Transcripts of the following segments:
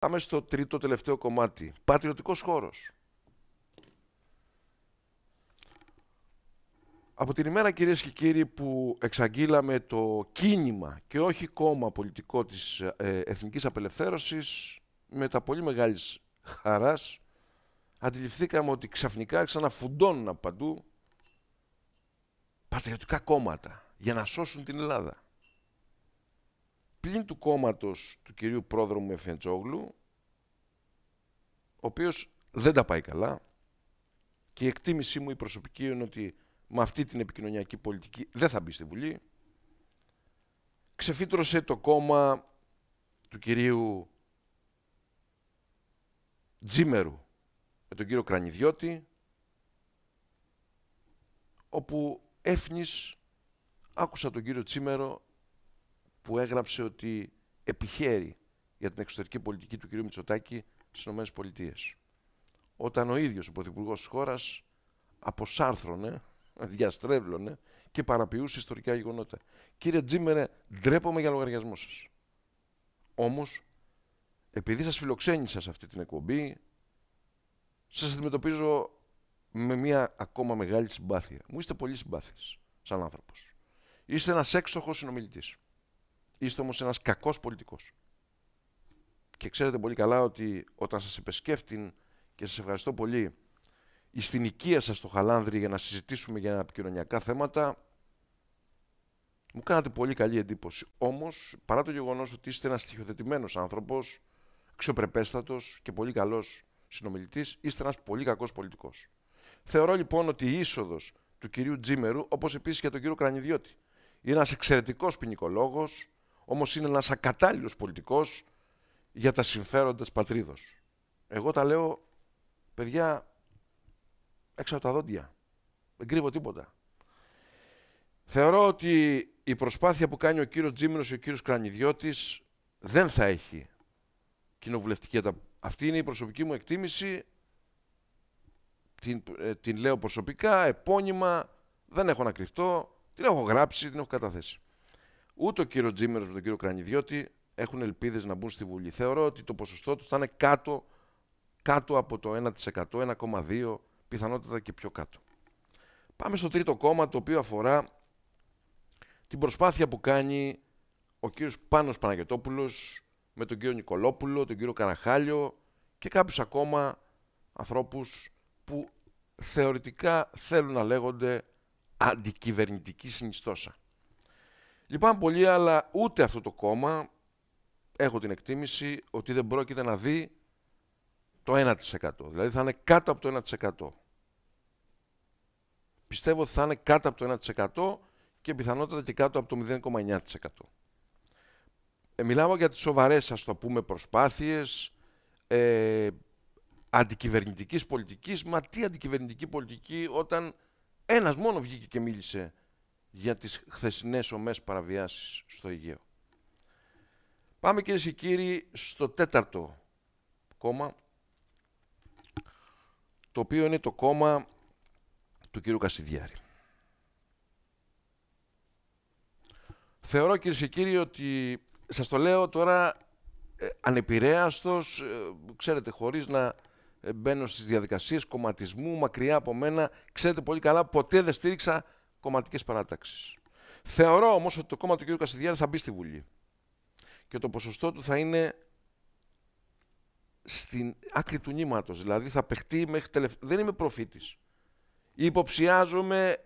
Πάμε στο τρίτο τελευταίο κομμάτι. Πατριωτικός χώρος. Από την ημέρα κυρίες και κύριοι που εξαγγείλαμε το κίνημα και όχι κόμμα πολιτικό της ε, Εθνικής Απελευθέρωσης με τα πολύ μεγάλης χαράς αντιληφθήκαμε ότι ξαφνικά ξαναφουντώνουν παντού πατριωτικά κόμματα για να σώσουν την Ελλάδα πλην του κόμματος του κυρίου πρόδρομου Εφεντζόγλου, ο οποίος δεν τα πάει καλά και η εκτίμησή μου η προσωπική είναι ότι με αυτή την επικοινωνιακή πολιτική δεν θα μπει στη Βουλή. Ξεφύτρωσε το κόμμα του κυρίου Τζίμερου με τον κύριο Κρανιδιώτη, όπου έφνης άκουσα τον κύριο Τσίμερο που έγραψε ότι επιχαίρει για την εξωτερική πολιτική του κ. Μητσοτάκη στις ΗΠΑ. Όταν ο ίδιος ο Πρωθυπουργός της χώρας αποσάρθρωνε, διαστρέβλωνε και παραποιούσε ιστορικά γεγονότα. Κύριε Τζίμερε, ντρέπομαι για λογαριασμό σας. Όμως, επειδή σας φιλοξένησα σε αυτή την εκπομπή, σας αντιμετωπίζω με μια ακόμα μεγάλη συμπάθεια. Μου είστε πολύ συμπάθειες σαν άνθρωπος. Είστε ένας έξοχος συνομιλητής. Είστε όμως ένας κακός πολιτικός. Και ξέρετε πολύ καλά ότι όταν σας επισκέφτην και σας ευχαριστώ πολύ η στην οικία σας στο Χαλάνδρη για να συζητήσουμε για επικοινωνιακά θέματα μου κάνατε πολύ καλή εντύπωση. Όμως, παρά το γεγονός ότι είστε ένας στοιχειοθετημένος άνθρωπος, αξιοπρεπέστατος και πολύ καλός συνομιλητής, είστε ένας πολύ κακός πολιτικός. Θεωρώ λοιπόν ότι η είσοδος του κυρίου Τζίμερου, όπως επίσης και του κυρίου Κρανιδιώτη, είναι ένας εξαιρετικός ποινικολόγος, όμως είναι ένας ακατάλληλος πολιτικός για τα συμφέροντα της πατρίδος. Εγώ τα λέω, παιδιά, έξω από τα δόντια. Δεν κρύβω τίποτα. Θεωρώ ότι η προσπάθεια που κάνει ο κύριος Τζίμινος και ο κύριος Κρανιδιώτης δεν θα έχει κοινοβουλευτική Αυτή είναι η προσωπική μου εκτίμηση. Την, ε, την λέω προσωπικά, επώνυμα, δεν έχω να κρυφτώ. Την έχω γράψει, την έχω καταθέσει ούτε ο κύριος Τζίμερος με τον κύριο Κρανιδιώτη έχουν ελπίδες να μπουν στη Βουλή. Θεωρώ ότι το ποσοστό τους θα είναι κάτω, κάτω από το 1%, 1,2% πιθανότατα και πιο κάτω. Πάμε στο τρίτο κόμμα το οποίο αφορά την προσπάθεια που κάνει ο κύριος Πάνος Παναγιωτόπουλος με τον κύριο Νικολόπουλο, τον κύριο Καραχάλιο και κάποιους ακόμα ανθρώπους που θεωρητικά θέλουν να λέγονται αντικυβερνητική συνιστόσα. Λυπάμαι πολύ, αλλά ούτε αυτό το κόμμα έχω την εκτίμηση ότι δεν πρόκειται να δει το 1%. Δηλαδή θα είναι κάτω από το 1%. Πιστεύω ότι θα είναι κάτω από το 1% και πιθανότατα και κάτω από το 0,9%. Ε, μιλάω για τις σοβαρές, ας το πούμε, προσπάθειες ε, αντικυβερνητικής πολιτικής. Μα τι αντικυβερνητική πολιτική όταν ένας μόνο βγήκε και μίλησε για τις χθεσινές ομές παραβιάσεις στο Αιγαίο. Πάμε κυρίες και κύριοι στο τέταρτο κόμμα, το οποίο είναι το κόμμα του κύριου Κασιδιάρη. Θεωρώ κύριε και κύριοι ότι, σας το λέω τώρα ε, ανεπηρέαστος, ε, ξέρετε χωρίς να ε, μπαίνω στις διαδικασίες κομματισμού, μακριά από μένα, ξέρετε πολύ καλά, ποτέ δεν στήριξα κομματικές παράταξεις. Θεωρώ όμως ότι το κόμμα του κ. Κασιδιάρη θα μπει στη Βουλή. Και το ποσοστό του θα είναι στην άκρη του νήματος. Δηλαδή θα παιχτεί μέχρι τελευταία. Δεν είμαι προφήτης. Υποψιάζομαι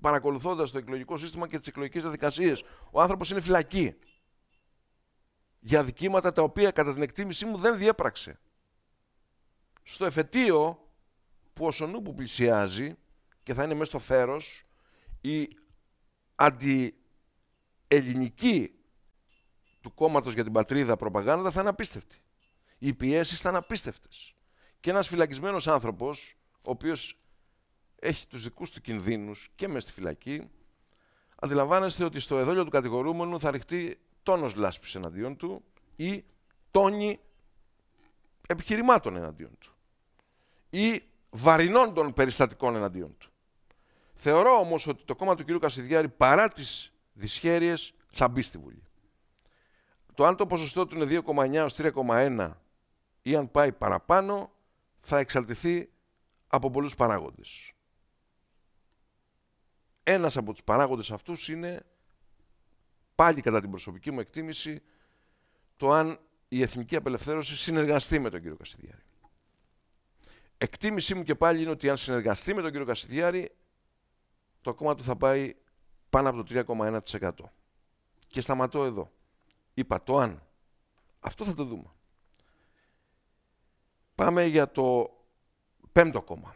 παρακολουθώντας το εκλογικό σύστημα και τις εκλογικές διαδικασίες. Ο άνθρωπος είναι φυλακή. Για δικήματα τα οποία κατά την εκτίμησή μου δεν διέπραξε. Στο εφετείο που ο Σονού που πλησιάζει και θα είναι μέσα στο θέρος η αντιελληνική του κόμματος για την πατρίδα προπαγάνδα θα είναι απίστευτη. Οι πιέσεις θα είναι απίστευτες. Και ένας φυλακισμένος άνθρωπος, ο οποίος έχει τους δικούς του κινδύνους και μες στη φυλακή, αντιλαμβάνεστε ότι στο εδόλιο του κατηγορούμενου θα ρηχτεί τόνος λάσπης εναντίον του ή τόνοι επιχειρημάτων εναντίον του ή βαρινών των περιστατικών εναντίον του. Θεωρώ όμως ότι το κόμμα του κ. Κασιδιάρη παρά τις δυσχέρειες θα μπει στη Βουλή. Το αν το ποσοστό του είναι 2,9 ως 3,1 ή αν πάει παραπάνω θα εξαρτηθεί από πολλούς παράγοντες. Ένας από τους παράγοντες αυτούς είναι πάλι κατά την προσωπική μου εκτίμηση το αν η Εθνική Απελευθέρωση συνεργαστεί με τον κύριο Κασιδιάρη. Εκτίμησή μου και πάλι είναι ότι αν συνεργαστεί με τον κύριο Κασιδιάρη το κόμμα του θα πάει πάνω από το 3,1%. Και σταματώ εδώ. Είπα το αν. Αυτό θα το δούμε. Πάμε για το πέμπτο κόμμα.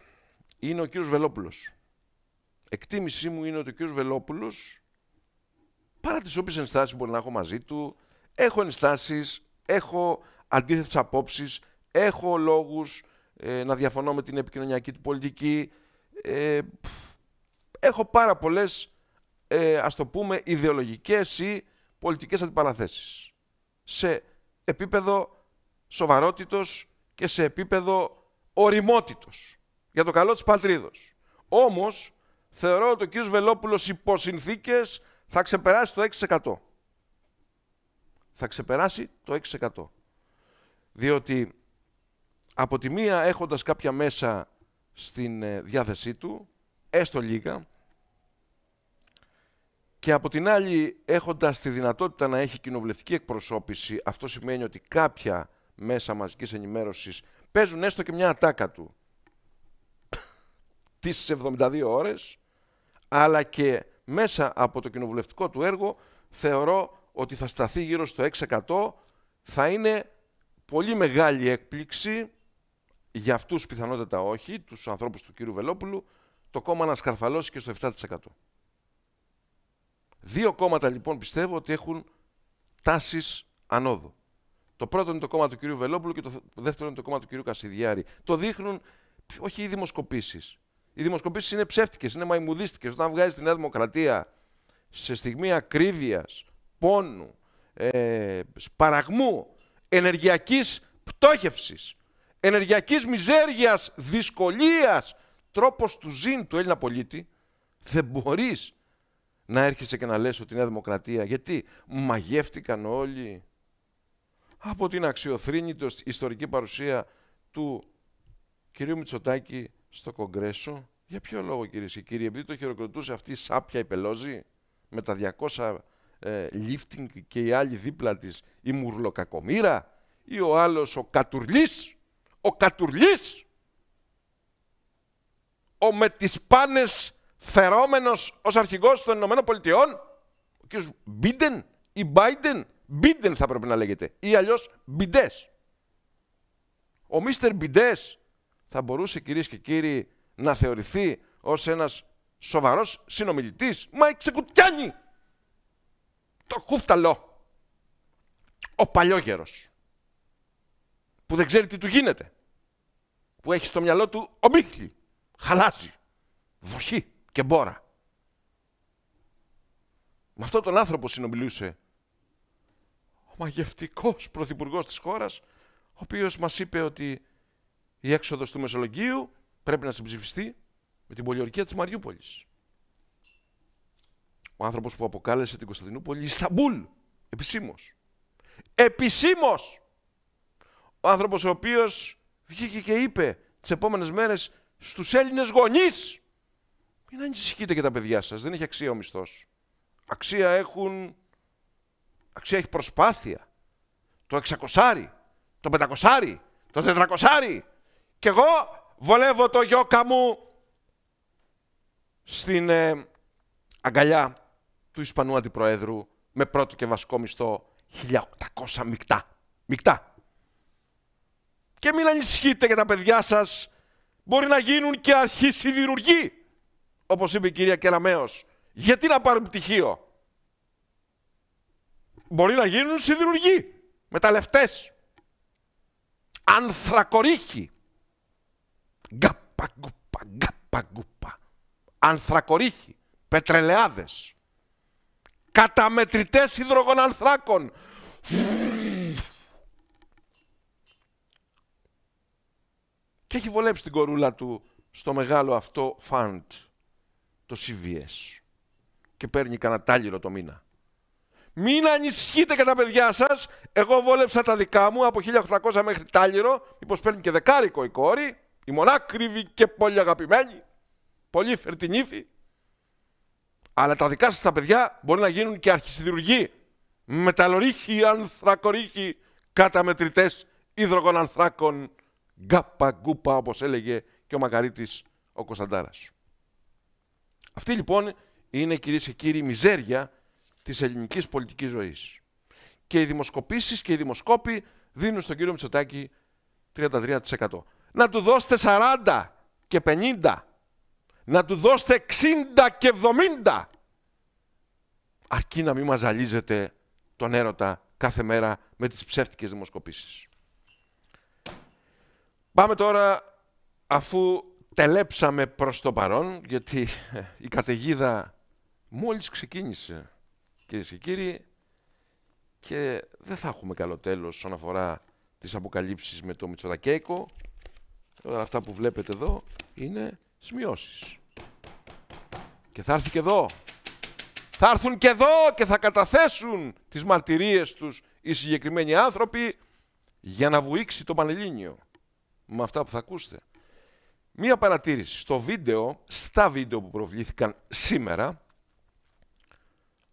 Είναι ο κύριος Βελόπουλος. Εκτίμησή μου είναι ότι ο κύριος Βελόπουλος, παρά τις όποιες ενστάσεις μπορεί να έχω μαζί του, έχω ενστάσεις, έχω αντίθετες απόψεις, έχω λόγους ε, να διαφωνώ με την επικοινωνιακή του πολιτική, ε, έχω πάρα πολλές, ε, ας το πούμε, ιδεολογικές ή πολιτικές αντιπαραθέσεις. Σε επίπεδο σοβαρότητος και σε επίπεδο οριμότητος. Για το καλό της πατρίδος. Όμως, θεωρώ ότι ο κ. Βελόπουλος υπό θα ξεπεράσει το 6%. Θα ξεπεράσει το 6%. Διότι από τη μία έχοντας κάποια μέσα στην ε, διάθεσή του, έστω λίγα, και από την άλλη έχοντας τη δυνατότητα να έχει κοινοβουλευτική εκπροσώπηση, αυτό σημαίνει ότι κάποια μέσα μαζικής ενημέρωσης παίζουν έστω και μια ατάκα του τις 72 ώρες, αλλά και μέσα από το κοινοβουλευτικό του έργο θεωρώ ότι θα σταθεί γύρω στο 6%, θα είναι πολύ μεγάλη έκπληξη για αυτούς πιθανότατα όχι, τους ανθρώπους του κύριου Βελόπουλου, το κόμμα να σκαρφαλώσει και στο 7%. Δύο κόμματα λοιπόν πιστεύω ότι έχουν τάσεις ανόδου. Το πρώτο είναι το κόμμα του κυρίου Βελόπουλου και το δεύτερο είναι το κόμμα του κυρίου Κασιδιάρη. Το δείχνουν όχι οι δημοσκοπήσεις. Οι δημοσκοπήσεις είναι ψεύτικες, είναι μαϊμουδίστικες. Όταν βγάζει τη Νέα Δημοκρατία σε στιγμή ακρίβειας, πόνου, ε, σπαραγμού, ενεργειακής πτώχευσης, ενεργειακής μιζέρια, δυσκολίας τρόπος του ζήν του Έλληνα πολίτη, δεν μπορείς να έρχεσαι και να λες ότι είναι Δημοκρατία, γιατί μαγεύτηκαν όλοι από την αξιοθρύνητη ιστορική παρουσία του κυρίου Μητσοτάκη στο Κογκρέσο. Για ποιο λόγο κυρίες και κύριοι, επειδή το χειροκροτούσε αυτή η σάπια η με τα 200 ε, lifting και οι άλλοι δίπλα της η μουρλοκακομήρα ή ο άλλος ο Κατουρλής, ο Κατουρλής ο με τις πάνες φερόμενος ως αρχηγός των Ηνωμένων Πολιτειών, ο κ. Μπίντεν ή Μπάιντεν, Μπίντεν θα πρέπει να λέγεται, ή αλλιώς Μπιντές. Ο Μίστερ Μπιντές θα μπορούσε κυρίες και κύριοι να θεωρηθεί ως ένας σοβαρός συνομιλητής, μα εξεκουτιάνει το χούφταλό, ο παλιόγερος, που δεν ξέρει τι του γίνεται, που έχει στο μυαλό του ο Χαλάζει. Βροχή και μπόρα. Με αυτόν τον άνθρωπο συνομιλούσε ο μαγευτικός πρωθυπουργός της χώρας, ο οποίος μας είπε ότι η έξοδος του Μεσολογγίου πρέπει να συμψηφιστεί με την πολιορκία της Μαριούπολης. Ο άνθρωπος που αποκάλεσε την Κωνσταντινούπολη Ισταμπούλ, επισήμως. Επισήμως! Ο άνθρωπος ο οποίος βγήκε και είπε τις επόμενες μέρες στους Έλληνες γονείς. Μην ανησυχείτε και τα παιδιά σας, δεν έχει αξία ο μισθός. Αξία έχουν... Αξία έχει προσπάθεια. Το εξακοσάρι, το πεντακοσάρι, το τετρακοσάρι. Κι εγώ βολεύω το γιόκα μου στην ε, αγκαλιά του Ισπανού Αντιπροέδρου με πρώτο και βασικό μισθό 1800 μεικτά. μικτά Και μην ανησυχείτε για τα παιδιά σας μπορεί να γίνουν και αρχισυδηρουργοί, όπως είπε η κυρία Κεραμέως. Γιατί να πάρουν πτυχίο. Μπορεί να γίνουν σιδηρουργοί, μεταλλευτές, ανθρακορίχοι. Γκάπα γκαπαγκουπα, γκάπα γκούπα. Ανθρακορίχοι, πετρελαιάδες, καταμετρητές υδρογονανθράκων. και έχει βολέψει την κορούλα του στο μεγάλο αυτό φαντ, το CVS. Και παίρνει κανένα τάλιρο το μήνα. Μην ανησυχείτε κατά παιδιά σας. Εγώ βόλεψα τα δικά μου από 1800 μέχρι τάλιρο. Μήπως παίρνει και δεκάρικο η κόρη. Η μονάκριβη και πολύ αγαπημένη. Πολύ φερτινήφη. Αλλά τα δικά σας τα παιδιά μπορεί να γίνουν και αρχισυντηρουργοί. Μεταλλορίχοι, ανθρακορίχοι, καταμετρητές υδρογονανθράκων γκάπα γκούπα όπως έλεγε και ο μαγαρίτης ο Κωνσταντάρας. Αυτή λοιπόν είναι κυρίες και κύριοι η μιζέρια της ελληνικής πολιτικής ζωής. Και οι δημοσκοπήσεις και οι δημοσκόποι δίνουν στον κύριο Μητσοτάκη 33%. Να του δώσετε 40 και 50. Να του δώσετε 60 και 70. Αρκεί να μην μαζαλίζετε τον έρωτα κάθε μέρα με τις ψεύτικες δημοσκοπήσεις. Πάμε τώρα, αφού τελέψαμε προς το παρόν, γιατί ε, η καταιγίδα μόλις ξεκίνησε, κυρίες και κύριοι, και δεν θα έχουμε καλό τέλος όσον αφορά τις αποκαλύψεις με το Μητσοτακέικο. Όλα αυτά που βλέπετε εδώ είναι σημειώσεις. Και θα έρθει και εδώ. Θα έρθουν και εδώ και θα καταθέσουν τις μαρτυρίες τους οι συγκεκριμένοι άνθρωποι για να βουήξει το Πανελλήνιο με αυτά που θα ακούσετε. Μία παρατήρηση. Στο βίντεο, στα βίντεο που προβλήθηκαν σήμερα,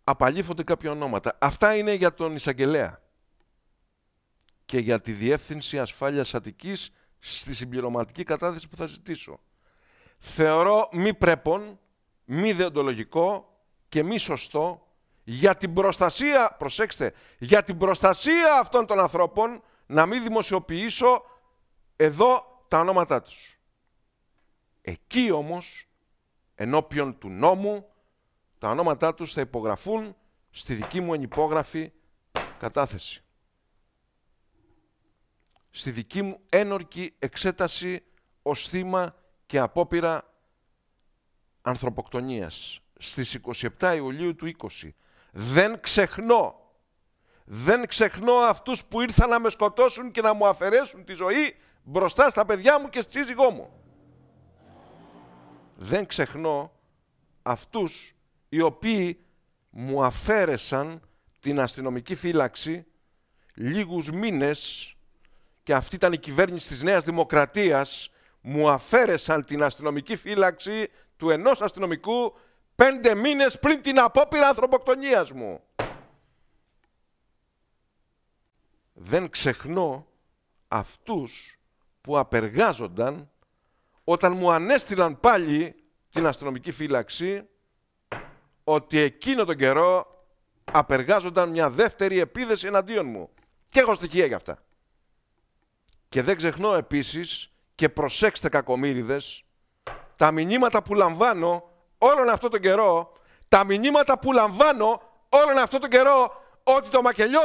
απαλήφονται κάποια ονόματα. Αυτά είναι για τον Ισαγγελέα και για τη Διεύθυνση Ασφάλειας Αττικής στη συμπληρωματική κατάθεση που θα ζητήσω. Θεωρώ μη πρέπον, μη δεοντολογικό και μη σωστό για την προστασία, προσέξτε, για την προστασία αυτών των ανθρώπων να μην δημοσιοποιήσω εδώ τα ονόματά τους. Εκεί όμως, ενώπιον του νόμου, τα ονόματά τους θα υπογραφούν στη δική μου ενυπόγραφη κατάθεση. Στη δική μου ένορκη εξέταση ως θύμα και απόπειρα ανθρωποκτονίας στις 27 Ιουλίου του 20. Δεν ξεχνώ. Δεν ξεχνώ αυτούς που ήρθαν να με σκοτώσουν και να μου αφαιρέσουν τη ζωή μπροστά στα παιδιά μου και στη σύζυγό μου. Δεν ξεχνώ αυτούς οι οποίοι μου αφαίρεσαν την αστυνομική φύλαξη λίγους μήνες και αυτή ήταν η κυβέρνηση της Νέας Δημοκρατίας μου αφαίρεσαν την αστυνομική φύλαξη του ενός αστυνομικού πέντε μήνες πριν την απόπειρα ανθρωποκτονίας μου. Δεν ξεχνώ αυτούς που απεργάζονταν όταν μου ανέστηλαν πάλι την αστυνομική φύλαξη ότι εκείνο τον καιρό απεργάζονταν μια δεύτερη επίδεση εναντίον μου. Και έχω στοιχεία για αυτά. Και δεν ξεχνώ επίσης και προσέξτε κακομύριδες τα μηνύματα που λαμβάνω όλον αυτό τον καιρό τα μηνύματα που λαμβάνω όλον αυτό τον καιρό ότι το μακελιό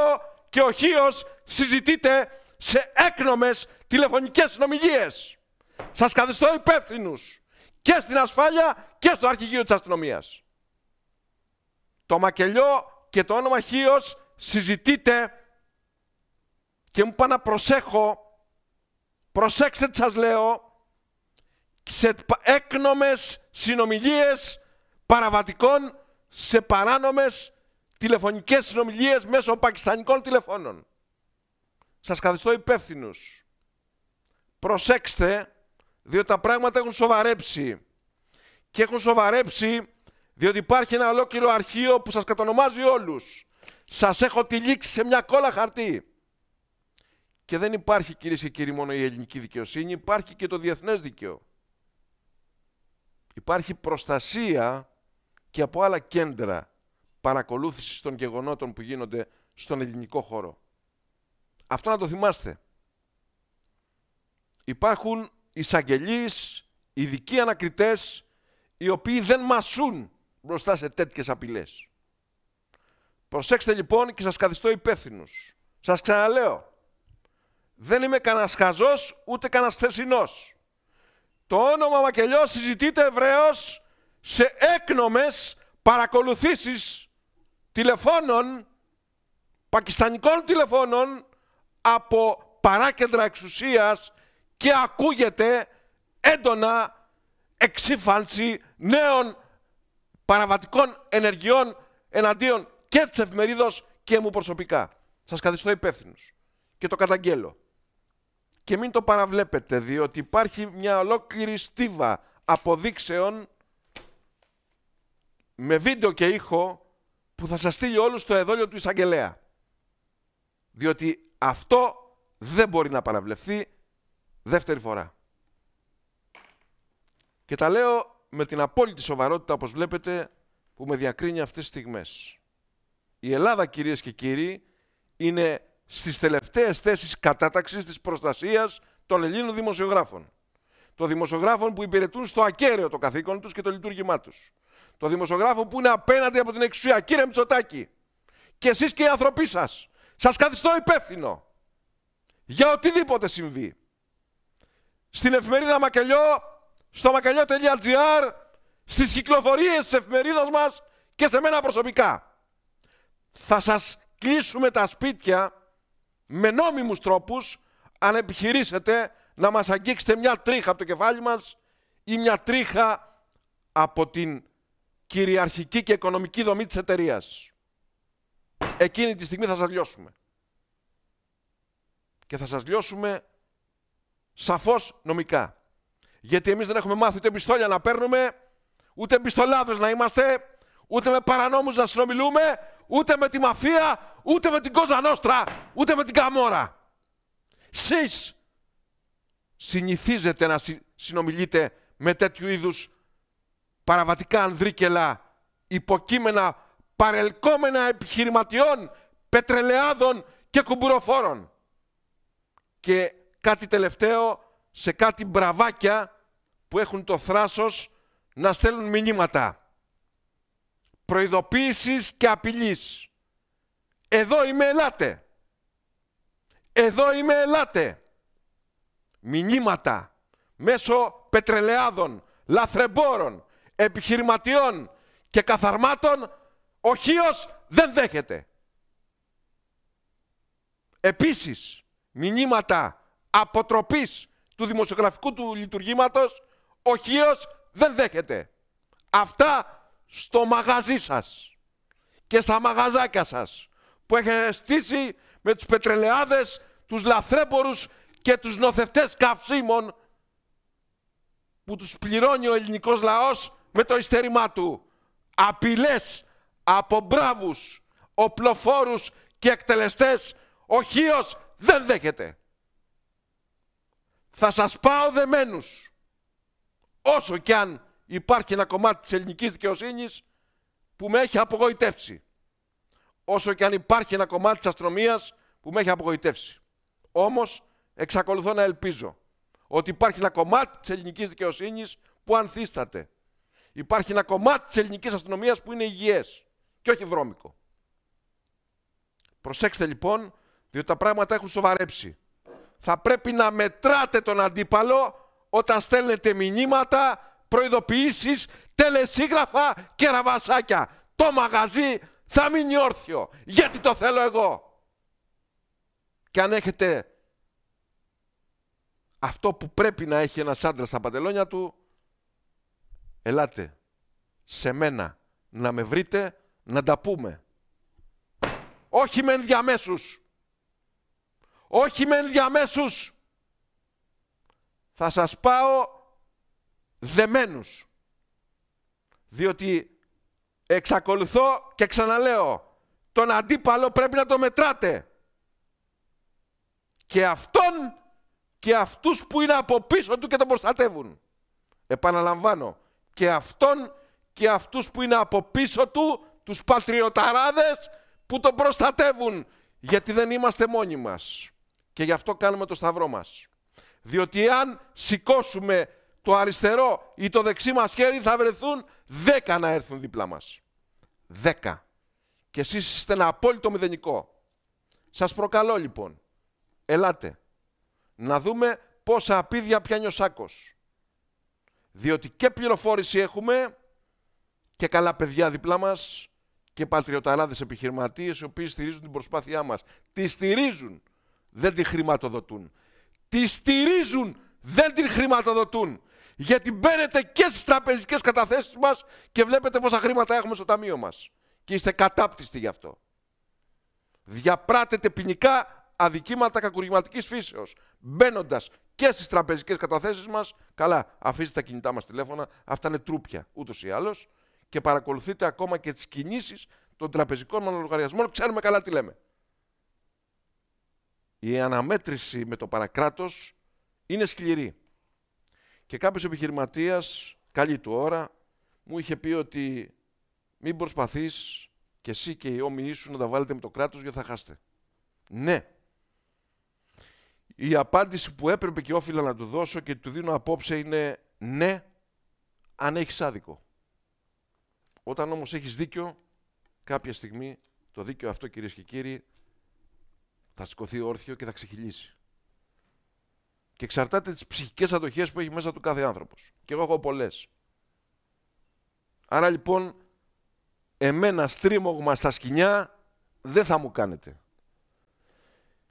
και ο Χίος συζητείται σε έκνομες τηλεφωνικές συνομιλίες. Σας καθιστώ υπεύθυνους και στην ασφάλεια και στο αρχηγείο της αστυνομίας. Το μακελιό και το όνομα Χίος συζητείτε και μου πάνε να προσέχω, προσέξτε τι σας λέω, σε έκνομες συνομιλίες παραβατικών σε παράνομες τηλεφωνικές συνομιλίες μέσω πακιστανικών τηλεφώνων. Σας καθιστώ υπεύθυνους προσέξτε, διότι τα πράγματα έχουν σοβαρέψει. Και έχουν σοβαρέψει διότι υπάρχει ένα ολόκληρο αρχείο που σας κατονομάζει όλους. Σας έχω τυλίξει σε μια κόλλα χαρτί. Και δεν υπάρχει κυρίες και κύριοι μόνο η ελληνική δικαιοσύνη, υπάρχει και το διεθνές δίκαιο. Υπάρχει προστασία και από άλλα κέντρα παρακολούθησης των γεγονότων που γίνονται στον ελληνικό χώρο. Αυτό να το θυμάστε υπάρχουν εισαγγελείς, ειδικοί ανακριτές, οι οποίοι δεν μασούν μπροστά σε τέτοιες απειλές. Προσέξτε λοιπόν και σας καθιστώ υπεύθυνου. Σας ξαναλέω, δεν είμαι κανένας χαζός ούτε κανένας θεσινός. Το όνομα Μακελιός συζητείται ευρέως σε έκνομες παρακολουθήσεις τηλεφώνων, πακιστανικών τηλεφώνων από παράκεντρα εξουσίας και ακούγεται έντονα εξήφανση νέων παραβατικών ενεργειών εναντίον και της εφημερίδος και μου προσωπικά. Σας καθιστώ υπεύθυνου και το καταγγέλλω. Και μην το παραβλέπετε, διότι υπάρχει μια ολόκληρη στίβα αποδείξεων με βίντεο και ήχο που θα σας στείλει όλους στο εδόλιο του εισαγγελέα. Διότι αυτό δεν μπορεί να παραβλεφθεί Δεύτερη φορά. Και τα λέω με την απόλυτη σοβαρότητα, όπως βλέπετε, που με διακρίνει αυτές τις στιγμές. Η Ελλάδα, κυρίες και κύριοι, είναι στις τελευταίες θέσεις κατάταξης της προστασίας των Ελλήνων δημοσιογράφων. Των δημοσιογράφων που υπηρετούν στο ακέραιο το καθήκον τους και το λειτουργήμά τους. Το δημοσιογράφο που είναι απέναντι από την εξουσία. Κύριε Μητσοτάκη, και εσείς και οι άνθρωποι σας, σας καθιστώ υπεύθυνο για οτιδήποτε συμβεί στην εφημερίδα Μακελιό, στο μακελιό.gr, στις κυκλοφορίες της εφημερίδας μας και σε μένα προσωπικά. Θα σας κλείσουμε τα σπίτια με νόμιμους τρόπους αν επιχειρήσετε να μας αγγίξετε μια τρίχα από το κεφάλι μας ή μια τρίχα από την κυριαρχική και οικονομική δομή της εταιρείας. Εκείνη τη στιγμή θα σας λιώσουμε. Και θα σας λιώσουμε σαφώς νομικά. Γιατί εμείς δεν έχουμε μάθει ούτε πιστόλια να παίρνουμε, ούτε πιστολάδε να είμαστε, ούτε με παρανόμους να συνομιλούμε, ούτε με τη μαφία, ούτε με την Κόζα Νόστρα, ούτε με την Καμόρα. Σεις συνηθίζετε να συνομιλείτε με τέτοιου είδους παραβατικά ανδρίκελα, υποκείμενα παρελκόμενα επιχειρηματιών, πετρελαιάδων και κουμπουροφόρων. Και κάτι τελευταίο σε κάτι μπραβάκια που έχουν το θράσος να στέλνουν μηνύματα. Προειδοποίησης και απειλής. Εδώ είμαι, ελάτε. Εδώ είμαι, ελάτε. Μηνύματα μέσω πετρελαιάδων, λαθρεμπόρων, επιχειρηματιών και καθαρμάτων ο Χίος δεν δέχεται. Επίσης, μηνύματα αποτροπής του δημοσιογραφικού του λειτουργήματος ο Χίος δεν δέχεται. Αυτά στο μαγαζί σας και στα μαγαζάκια σας που έχετε στήσει με τους πετρελαιάδες, τους λαθρέμπορους και τους νοθευτές καυσίμων που τους πληρώνει ο ελληνικός λαός με το ειστέρημά του. Απειλές από μπράβους, οπλοφόρους και εκτελεστές ο Χίος δεν δέχεται θα σας πάω δεμένους. Όσο και αν υπάρχει ένα κομμάτι της ελληνικής δικαιοσύνης που με έχει απογοητεύσει. Όσο και αν υπάρχει ένα κομμάτι της αστρομίας που με έχει απογοητεύσει. Όμως εξακολουθώ να ελπίζω ότι υπάρχει ένα κομμάτι της ελληνικής δικαιοσύνης που ανθίσταται. Υπάρχει ένα κομμάτι της ελληνικής αστυνομίας που είναι υγιές και όχι βρώμικο. Προσέξτε λοιπόν, διότι τα πράγματα έχουν σοβαρέψει θα πρέπει να μετράτε τον αντίπαλο όταν στέλνετε μηνύματα, προειδοποιήσεις, τελεσίγραφα και ραβασάκια. Το μαγαζί θα μείνει όρθιο, γιατί το θέλω εγώ. Και αν έχετε αυτό που πρέπει να έχει ένας άντρας στα παντελόνια του, ελάτε σε μένα να με βρείτε να τα πούμε. Όχι με ενδιαμέσους όχι μεν διαμέσους. Θα σας πάω δεμένους. Διότι εξακολουθώ και ξαναλέω, τον αντίπαλο πρέπει να το μετράτε. Και αυτόν και αυτούς που είναι από πίσω του και τον προστατεύουν. Επαναλαμβάνω, και αυτόν και αυτούς που είναι από πίσω του, τους πατριωταράδες που τον προστατεύουν, γιατί δεν είμαστε μόνοι μας. Και γι' αυτό κάνουμε το σταυρό μας. Διότι αν σηκώσουμε το αριστερό ή το δεξί μας χέρι θα βρεθούν δέκα να έρθουν δίπλα μας. Δέκα. Και εσείς είστε ένα απόλυτο μηδενικό. Σας προκαλώ λοιπόν. Ελάτε. Να δούμε πόσα απίδια πιάνει ο σάκος. Διότι και πληροφόρηση έχουμε και καλά παιδιά δίπλα μας και πατριωταράδες επιχειρηματίες οι οποίοι στηρίζουν την προσπάθειά μας. Τη στηρίζουν δεν την χρηματοδοτούν. Τη στηρίζουν, δεν την χρηματοδοτούν. Γιατί μπαίνετε και στις τραπεζικές καταθέσεις μας και βλέπετε πόσα χρήματα έχουμε στο ταμείο μας. Και είστε κατάπτυστοι γι' αυτό. Διαπράτετε ποινικά αδικήματα κακουργηματικής φύσεως. Μπαίνοντας και στις τραπεζικές καταθέσεις μας, καλά, αφήστε τα κινητά μας τηλέφωνα, αυτά είναι τρούπια ούτως ή άλλως και παρακολουθείτε ακόμα και τις κινήσεις των τραπεζικών μας λογαριασμών, ξέρουμε καλά τι λέμε η αναμέτρηση με το παρακράτος είναι σκληρή. Και κάποιος επιχειρηματίας, καλή του ώρα, μου είχε πει ότι μην προσπαθείς και εσύ και οι όμοιοι σου να τα βάλετε με το κράτος γιατί θα χάσετε. Ναι. Η απάντηση που έπρεπε και όφιλα να του δώσω και του δίνω απόψε είναι ναι, αν έχεις άδικο. Όταν όμως έχεις δίκιο, κάποια στιγμή το δίκιο αυτό κυρίες και κύριοι θα σηκωθεί όρθιο και θα ξεχυλήσει. Και εξαρτάται τις ψυχικές ατοχές που έχει μέσα του κάθε άνθρωπος. Και εγώ έχω πολλές. Άρα λοιπόν, εμένα στρίμωγμα στα σκηνιά δεν θα μου κάνετε.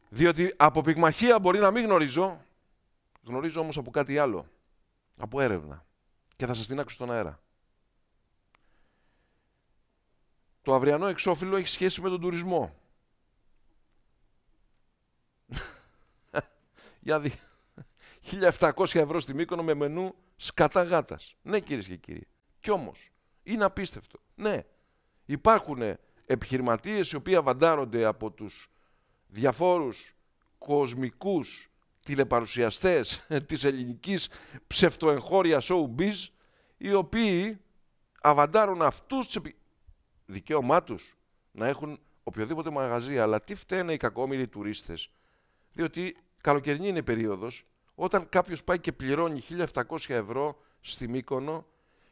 Διότι από πυγμαχία μπορεί να μην γνωρίζω, γνωρίζω όμως από κάτι άλλο, από έρευνα. Και θα σας την άκουσω στον αέρα. Το αυριανό εξώφυλλο έχει σχέση με τον τουρισμό. για 1.700 ευρώ στη Μύκονο με μενού σκατά γάτας. Ναι κυρίες και κύριοι. Κι όμως είναι απίστευτο. Ναι, υπάρχουν επιχειρηματίες οι οποίοι αβαντάρονται από τους διαφόρους κοσμικούς τηλεπαρουσιαστές της ελληνικής ψευτοεγχώρια showbiz οι οποίοι αβαντάρουν αυτούς τις επι... δικαίωμά τους να έχουν οποιοδήποτε μαγαζί αλλά τι φταίνε οι κακόμοιροι τουρίστες διότι καλοκαιρινή είναι περίοδος, όταν κάποιος πάει και πληρώνει 1.700 ευρώ στη Μύκονο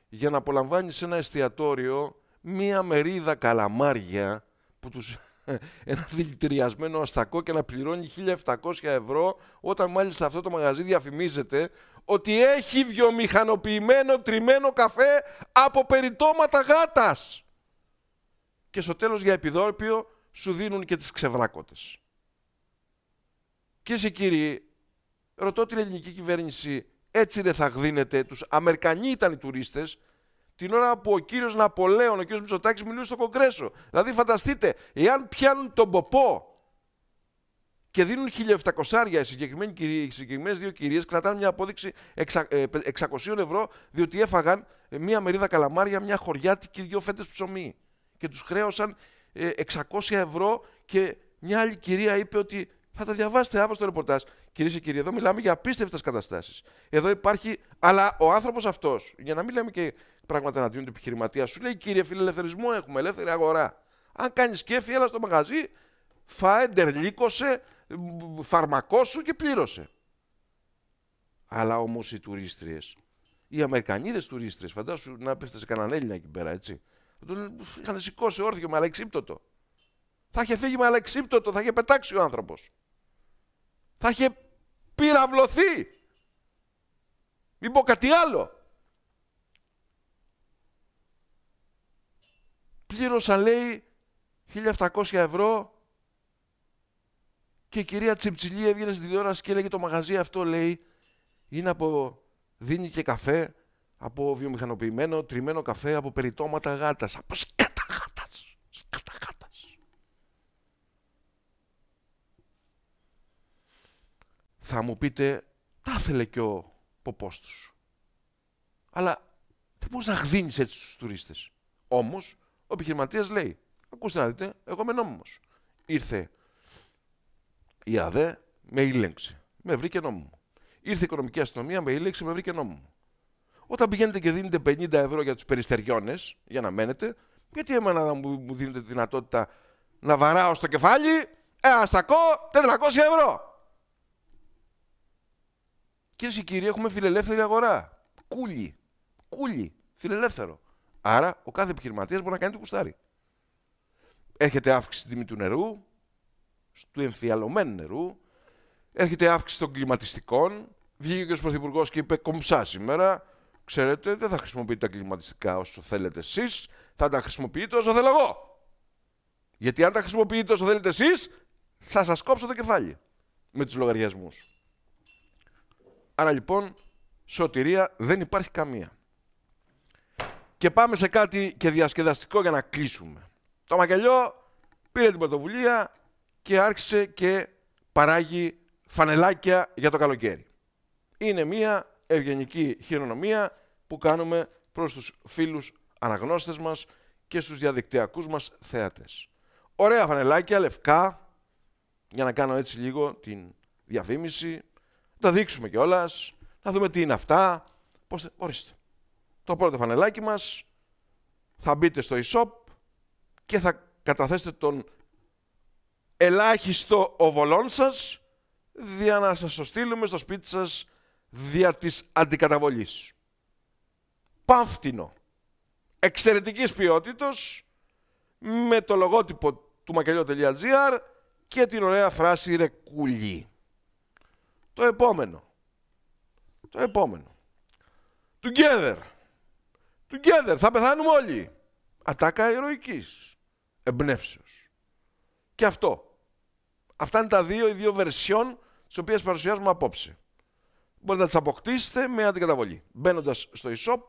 για να απολαμβάνεις σε ένα εστιατόριο μία μερίδα καλαμάρια που τους ένα δηλητηριασμένο αστακό και να πληρώνει 1.700 ευρώ όταν μάλιστα αυτό το μαγαζί διαφημίζεται ότι έχει βιομηχανοποιημένο τριμμένο καφέ από περιτώματα γάτας. Και στο τέλος για επιδόρπιο σου δίνουν και τις ξεβράκωτες. Κυρίε και κύριοι, ρωτώ την ελληνική κυβέρνηση, έτσι δεν θα γδίνετε, τους Αμερικανοί ήταν οι τουρίστες, την ώρα που ο κύριος Ναπολέων, ο κύριος Μητσοτάκης μιλούσε στο Κογκρέσο. Δηλαδή, φανταστείτε, εάν πιάνουν τον ποπό και δίνουν 1.700 οι συγκεκριμένες δύο κυρίες, κρατάνε μια απόδειξη 600 ε, ευρώ, διότι έφαγαν ε, μια μερίδα καλαμάρια, μια χωριάτικη, δύο φέτες ψωμί. Και τους χρέωσαν 600 ε, ευρώ και μια άλλη κυρία είπε ότι θα τα διαβάσετε αύριο στο ρεπορτάζ. Κυρίες και κύριοι, εδώ μιλάμε για απίστευτες καταστάσεις. Εδώ υπάρχει, αλλά ο άνθρωπος αυτός, για να μην λέμε και πράγματα εναντίον του επιχειρηματία, σου λέει: Κύριε φιλελευθερισμό, έχουμε ελεύθερη αγορά. Αν κάνεις κέφι, έλα στο μαγαζί, φάε, ντερλίκωσε, φαρμακό σου και πλήρωσε. Αλλά όμως οι τουρίστριες, οι Αμερικανίδες τουρίστριες, φαντάσου να πέφτε σε κανέναν Έλληνα εκεί πέρα, έτσι. Τον είχαν σηκώσει όρθιο με αλεξίπτωτο. Θα είχε φύγει με αλεξίπτωτο, θα είχε πετάξει ο άνθρωπος θα είχε πυραυλωθεί. Μην πω κάτι άλλο. Πλήρωσα λέει 1.700 ευρώ και η κυρία Τσιμψιλή έβγαινε στην τηλεόραση και έλεγε το μαγαζί αυτό λέει είναι από, δίνει και καφέ από βιομηχανοποιημένο τριμμένο καφέ από περιτώματα γάτας. Από Θα μου πείτε, τα ήθελε και ο ποπός τους. Αλλά δεν μπορείς να χδίνει έτσι τους τουρίστες. Όμως, ο επιχειρηματίας λέει, ακούστε να δείτε, εγώ είμαι νόμιμος. Ήρθε η ΑΔΕ, με ήλεγξε, με βρήκε νόμιμο. Ήρθε η οικονομική αστυνομία, με ήλεγξε, με βρήκε νόμιμο. Όταν πηγαίνετε και δίνετε 50 ευρώ για τους περιστεριώνες, για να μένετε, γιατί εμένα να μου δίνετε τη δυνατότητα να βαράω στο κεφάλι, ένα στακό, 400 ευρώ. Κυρίες και κύριοι, έχουμε φιλελεύθερη αγορά. Κούλι. Κούλι. Φιλελεύθερο. Άρα ο κάθε επιχειρηματίας μπορεί να κάνει το κουστάρι. Έρχεται αύξηση στην τιμή του νερού, του εμφιαλωμένου νερού, έρχεται αύξηση των κλιματιστικών. Βγήκε και ο Πρωθυπουργός και είπε κομψά σήμερα. Ξέρετε, δεν θα χρησιμοποιείτε τα κλιματιστικά όσο θέλετε εσείς, θα τα χρησιμοποιείτε όσο θέλω εγώ. Γιατί αν τα χρησιμοποιείτε όσο θέλετε εσείς, θα σας κόψω το κεφάλι με τους λογαριασμούς. Άρα λοιπόν, σωτηρία δεν υπάρχει καμία. Και πάμε σε κάτι και διασκεδαστικό για να κλείσουμε. Το μακελιό πήρε την πρωτοβουλία και άρχισε και παράγει φανελάκια για το καλοκαίρι. Είναι μία ευγενική χειρονομία που κάνουμε προς τους φίλους αναγνώστες μας και στους διαδικτυακούς μας θεατές. Ωραία φανελάκια, λευκά, για να κάνω έτσι λίγο την διαφήμιση τα δείξουμε κιόλας, να δούμε τι είναι αυτά. Πώς... Ορίστε. Το πρώτο φανελάκι μας, θα μπείτε στο e-shop και θα καταθέσετε τον ελάχιστο οβολόν σας για να σας το στείλουμε στο σπίτι σας δια της αντικαταβολής. Πάμφτινο. Εξαιρετικής ποιότητος με το λογότυπο του μακελιό.gr και την ωραία φράση «Ρε κουλή». Το επόμενο. Το επόμενο. Together. Together. Θα πεθάνουμε όλοι. Ατάκα ηρωικής. Εμπνεύσεως. Και αυτό. Αυτά είναι τα δύο, οι δύο βερσιών τις οποίες παρουσιάζουμε απόψε. Μπορείτε να τις αποκτήσετε με αντικαταβολή. Μπαίνοντας στο e-shop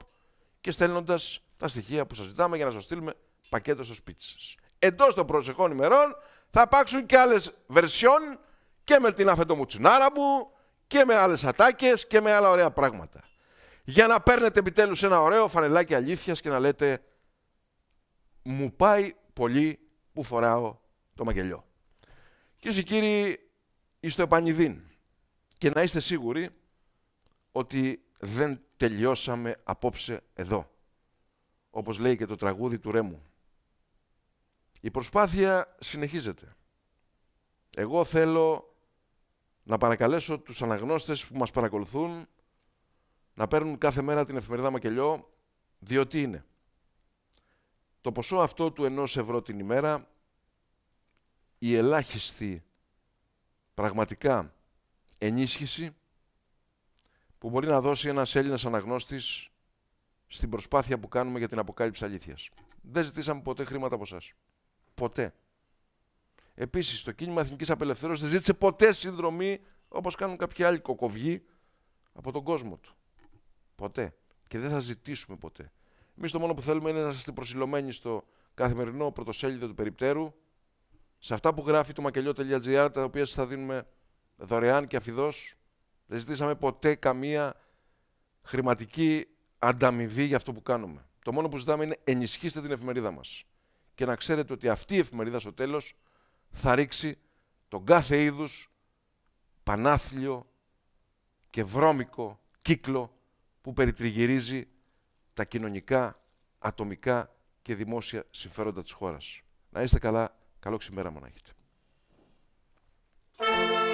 και στέλνοντας τα στοιχεία που σας ζητάμε για να σας στείλουμε πακέτο στο σπίτι σας. Εντός των προσεχών ημερών θα υπάρξουν και άλλες βερσιών και με την αφεντομουτσουνάρα μου και με άλλες ατάκες και με άλλα ωραία πράγματα. Για να παίρνετε επιτέλους ένα ωραίο φανελάκι αλήθειας και να λέτε «Μου πάει πολύ που φοράω το μαγελιό». Κυρίες και κύριοι, είστε επανειδήν. Και να είστε σίγουροι ότι δεν τελειώσαμε απόψε εδώ. Όπως λέει και το τραγούδι του Ρέμου. Η προσπάθεια συνεχίζεται. Εγώ θέλω να παρακαλέσω τους αναγνώστες που μας παρακολουθούν να παίρνουν κάθε μέρα την εφημερίδα Μακελιό, διότι είναι. Το ποσό αυτό του ενός ευρώ την ημέρα, η ελάχιστη πραγματικά ενίσχυση που μπορεί να δώσει ένας Έλληνας αναγνώστης στην προσπάθεια που κάνουμε για την αποκάλυψη αλήθειας. Δεν ζητήσαμε ποτέ χρήματα από εσά. Ποτέ. Επίσης, το κίνημα Εθνικής Απελευθέρωσης δεν ζήτησε ποτέ συνδρομή όπως κάνουν κάποιοι άλλοι κοκοβιοί από τον κόσμο του. Ποτέ. Και δεν θα ζητήσουμε ποτέ. Εμείς το μόνο που θέλουμε είναι να είστε προσιλωμένοι στο καθημερινό πρωτοσέλιδο του περιπτέρου, σε αυτά που γράφει το μακελιό.gr, τα οποία σας θα δίνουμε δωρεάν και αφιδό. Δεν ζητήσαμε ποτέ καμία χρηματική ανταμοιβή για αυτό που κάνουμε. Το μόνο που ζητάμε είναι ενισχύστε την εφημερίδα μας. Και να ξέρετε ότι αυτή η εφημερίδα στο τέλος θα ρίξει τον κάθε είδους πανάθλιο και βρώμικο κύκλο που περιτριγυρίζει τα κοινωνικά, ατομικά και δημόσια συμφέροντα της χώρας. Να είστε καλά. Καλό ξημέρα, you.